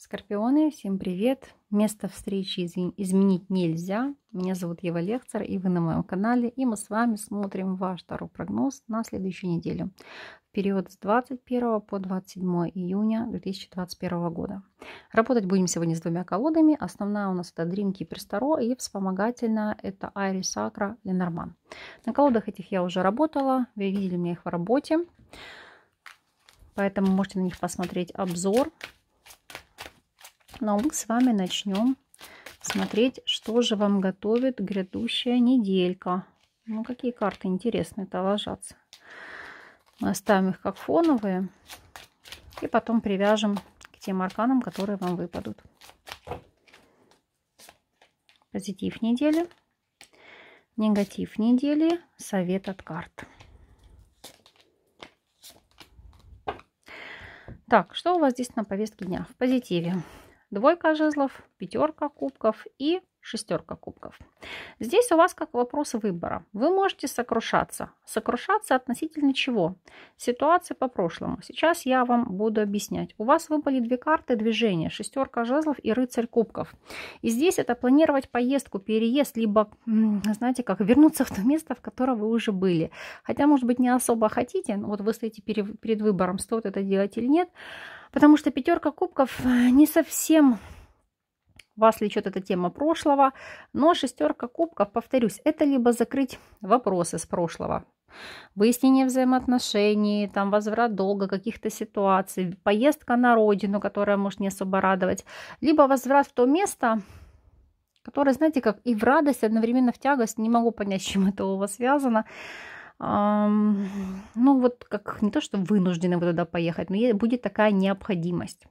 Скорпионы, всем привет! Место встречи изменить нельзя. Меня зовут Ева Лехцер, и вы на моем канале. И мы с вами смотрим ваш второй прогноз на следующую неделю. В период с 21 по 27 июня 2021 года. Работать будем сегодня с двумя колодами. Основная у нас это Dream Keeper Старо, и вспомогательная это Айри Сакра Ленорман. На колодах этих я уже работала. Вы видели меня их в работе. Поэтому можете на них посмотреть обзор. Ну а мы с вами начнем смотреть, что же вам готовит грядущая неделька. Ну, какие карты интересные-то ложатся. Мы оставим их как фоновые. И потом привяжем к тем арканам, которые вам выпадут. Позитив недели. Негатив недели. Совет от карт. Так, что у вас здесь на повестке дня? В позитиве двойка жезлов, пятерка кубков и шестерка кубков. Здесь у вас как вопрос выбора. Вы можете сокрушаться. Сокрушаться относительно чего? Ситуация по прошлому. Сейчас я вам буду объяснять. У вас выпали две карты движения. Шестерка жезлов и рыцарь кубков. И здесь это планировать поездку, переезд, либо, знаете как, вернуться в то место, в котором вы уже были. Хотя, может быть, не особо хотите. Вот вы стоите перед выбором, стоит это делать или Нет. Потому что пятерка кубков э, не совсем вас влечет эта тема прошлого, но шестерка кубков, повторюсь, это либо закрыть вопросы с прошлого, выяснение взаимоотношений, там возврат долга каких-то ситуаций, поездка на родину, которая может не особо радовать, либо возврат в то место, которое, знаете, как и в радость, одновременно в тягость, не могу понять, с чем это у вас связано, ну вот как не то, что вынуждены вот туда поехать, но будет такая необходимость.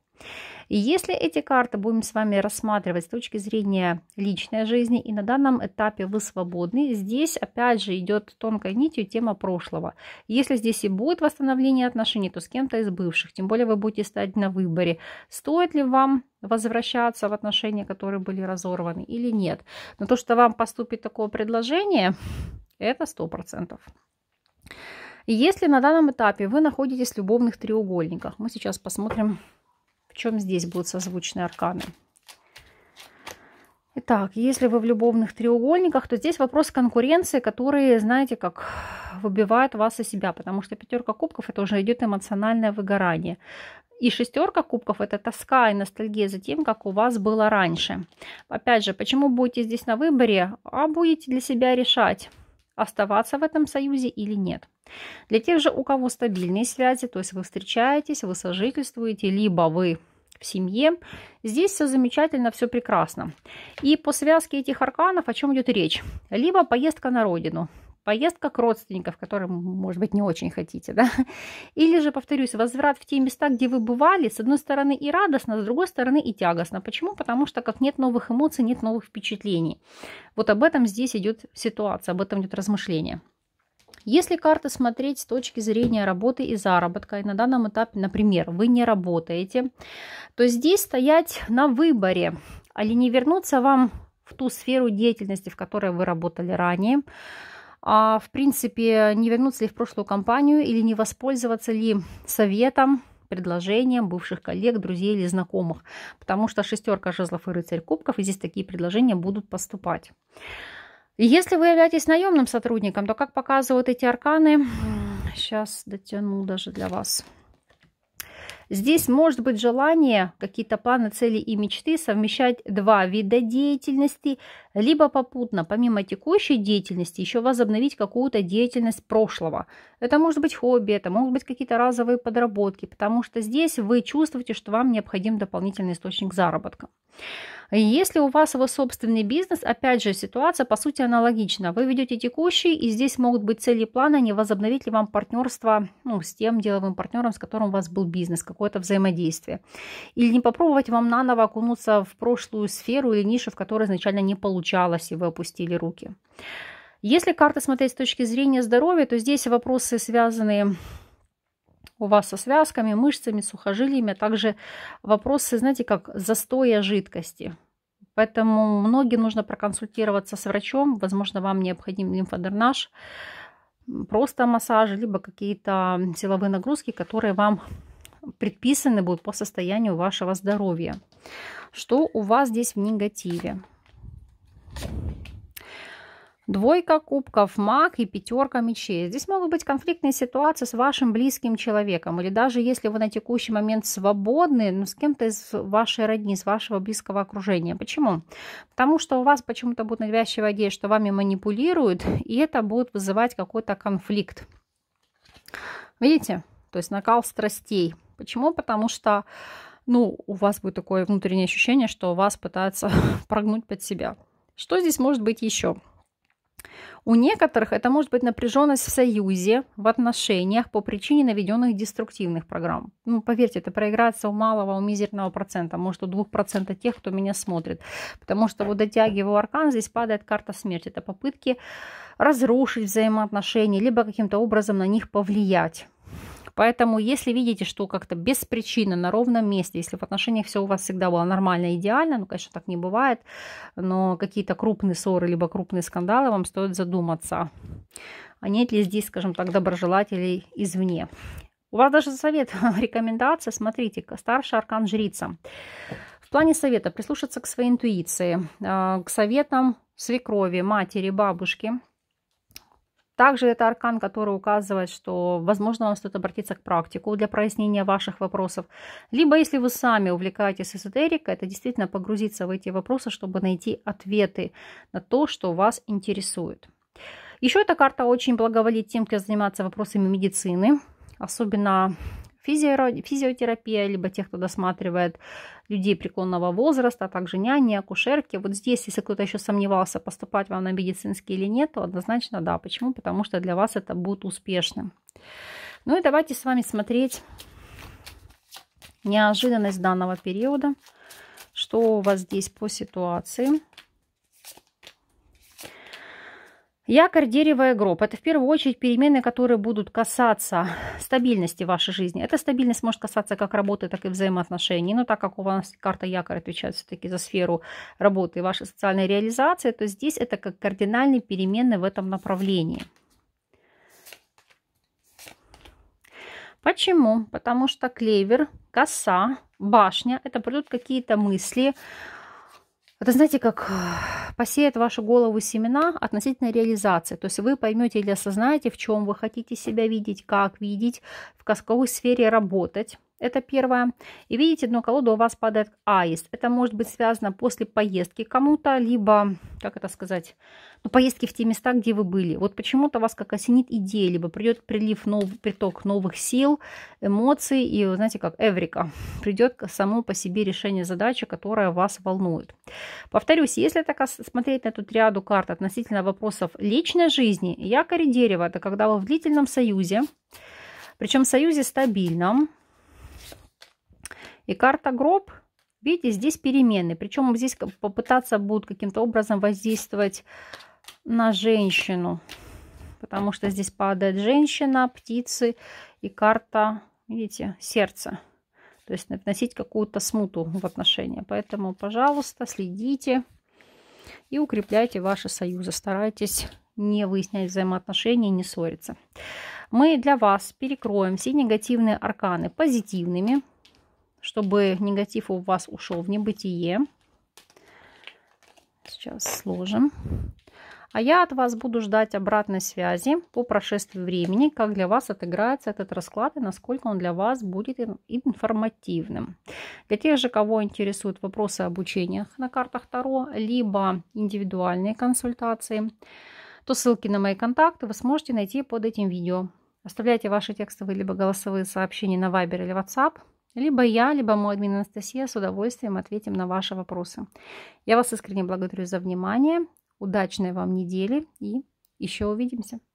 И если эти карты будем с вами рассматривать с точки зрения личной жизни, и на данном этапе вы свободны, здесь опять же идет тонкой нитью тема прошлого. Если здесь и будет восстановление отношений, то с кем-то из бывших, тем более вы будете стоять на выборе, стоит ли вам возвращаться в отношения, которые были разорваны или нет. Но то, что вам поступит такое предложение, это сто процентов. Если на данном этапе вы находитесь в любовных треугольниках, мы сейчас посмотрим, в чем здесь будут созвучные арканы. Итак, если вы в любовных треугольниках, то здесь вопрос конкуренции, который, знаете, как выбивает вас из себя, потому что пятерка кубков это уже идет эмоциональное выгорание. И шестерка кубков – это тоска и ностальгия за тем, как у вас было раньше. Опять же, почему будете здесь на выборе, а будете для себя решать оставаться в этом союзе или нет. Для тех же, у кого стабильные связи, то есть вы встречаетесь, вы сожительствуете, либо вы в семье. Здесь все замечательно, все прекрасно. И по связке этих арканов о чем идет речь? Либо поездка на родину, поездка к родственникам, которым, может быть, не очень хотите, да, или же, повторюсь, возврат в те места, где вы бывали, с одной стороны и радостно, с другой стороны и тягостно. Почему? Потому что как нет новых эмоций, нет новых впечатлений. Вот об этом здесь идет ситуация, об этом идет размышление. Если карты смотреть с точки зрения работы и заработка, и на данном этапе, например, вы не работаете, то здесь стоять на выборе, а ли не вернуться вам в ту сферу деятельности, в которой вы работали ранее, а в принципе, не вернуться ли в прошлую компанию или не воспользоваться ли советом, предложением бывших коллег, друзей или знакомых, потому что шестерка жезлов и рыцарь кубков, и здесь такие предложения будут поступать. Если вы являетесь наемным сотрудником, то, как показывают эти арканы, сейчас дотянул даже для вас. Здесь может быть желание, какие-то планы, цели и мечты совмещать два вида деятельности, либо попутно, помимо текущей деятельности, еще возобновить какую-то деятельность прошлого. Это может быть хобби, это могут быть какие-то разовые подработки, потому что здесь вы чувствуете, что вам необходим дополнительный источник заработка. Если у вас его собственный бизнес, опять же, ситуация по сути аналогична. Вы ведете текущий, и здесь могут быть цели и планы, а не возобновить ли вам партнерство ну, с тем деловым партнером, с которым у вас был бизнес, какое-то взаимодействие. Или не попробовать вам наново окунуться в прошлую сферу или нишу, в которой изначально не получилось случалось, и вы опустили руки. Если карты смотреть с точки зрения здоровья, то здесь вопросы, связанные у вас со связками, мышцами, сухожилиями, а также вопросы, знаете, как застоя жидкости. Поэтому многим нужно проконсультироваться с врачом. Возможно, вам необходим лимфодернаж, просто массаж, либо какие-то силовые нагрузки, которые вам предписаны будут по состоянию вашего здоровья. Что у вас здесь в негативе? Двойка кубков, маг и пятерка мечей. Здесь могут быть конфликтные ситуации с вашим близким человеком. Или даже если вы на текущий момент свободны, но ну, с кем-то из вашей родни, с вашего близкого окружения. Почему? Потому что у вас почему-то будет навязчивая идея, что вами манипулируют, и это будет вызывать какой-то конфликт. Видите? То есть накал страстей. Почему? Потому что ну, у вас будет такое внутреннее ощущение, что вас пытаются прогнуть под себя. Что здесь может быть еще? У некоторых это может быть напряженность в союзе, в отношениях по причине наведенных деструктивных программ. Ну, поверьте, это проиграется у малого, у мизерного процента, может, у двух 2% тех, кто меня смотрит. Потому что вот дотягиваю аркан, здесь падает карта смерти. Это попытки разрушить взаимоотношения, либо каким-то образом на них повлиять. Поэтому, если видите, что как-то без причины, на ровном месте, если в отношениях все у вас всегда было нормально, идеально, ну, конечно, так не бывает, но какие-то крупные ссоры, либо крупные скандалы, вам стоит задуматься, а нет ли здесь, скажем так, доброжелателей извне. У вас даже совет, рекомендация, смотрите, старший аркан жрица. В плане совета прислушаться к своей интуиции, а, к советам свекрови, матери, бабушки – также это аркан, который указывает, что, возможно, вам стоит обратиться к практику для прояснения ваших вопросов. Либо, если вы сами увлекаетесь эзотерикой, это действительно погрузиться в эти вопросы, чтобы найти ответы на то, что вас интересует. Еще эта карта очень благоволит тем, кто занимается вопросами медицины, особенно физиотерапия, либо тех, кто досматривает людей преклонного возраста, а также няни, акушерки. Вот здесь, если кто-то еще сомневался, поступать вам на медицинский или нет, то однозначно да. Почему? Потому что для вас это будет успешным. Ну и давайте с вами смотреть неожиданность данного периода, что у вас здесь по ситуации. Якорь, дерево и гроб – это в первую очередь перемены, которые будут касаться стабильности вашей жизни. Эта стабильность может касаться как работы, так и взаимоотношений. Но так как у вас карта якорь отвечает все-таки за сферу работы и вашей социальной реализации, то здесь это как кардинальные перемены в этом направлении. Почему? Потому что клевер, коса, башня – это придут какие-то мысли, это знаете, как э, посеет в вашу голову семена относительно реализации. То есть вы поймете или осознаете, в чем вы хотите себя видеть, как видеть, в какой сфере работать это первое. И видите, дно колоды у вас падает аист. Это может быть связано после поездки кому-то, либо, как это сказать, ну, поездки в те места, где вы были. Вот почему-то вас как осенит идея, либо придет прилив, новый, приток новых сил, эмоций, и, знаете, как эврика, придет само по себе решение задачи, которая вас волнует. Повторюсь, если так смотреть на эту триаду карт относительно вопросов личной жизни, якорь дерева – это когда вы в длительном союзе, причем союзе стабильном, и карта гроб, видите, здесь перемены. Причем здесь попытаться будут каким-то образом воздействовать на женщину. Потому что здесь падает женщина, птицы и карта, видите, сердца, То есть вносить какую-то смуту в отношения. Поэтому, пожалуйста, следите и укрепляйте ваши союзы. Старайтесь не выяснять взаимоотношения, не ссориться. Мы для вас перекроем все негативные арканы позитивными чтобы негатив у вас ушел в небытие. Сейчас сложим. А я от вас буду ждать обратной связи по прошествии времени, как для вас отыграется этот расклад и насколько он для вас будет информативным. Для тех же, кого интересуют вопросы обучения на картах Таро, либо индивидуальные консультации, то ссылки на мои контакты вы сможете найти под этим видео. Оставляйте ваши текстовые либо голосовые сообщения на Viber или WhatsApp. Либо я, либо мой админ Анастасия с удовольствием ответим на ваши вопросы. Я вас искренне благодарю за внимание. Удачной вам недели и еще увидимся.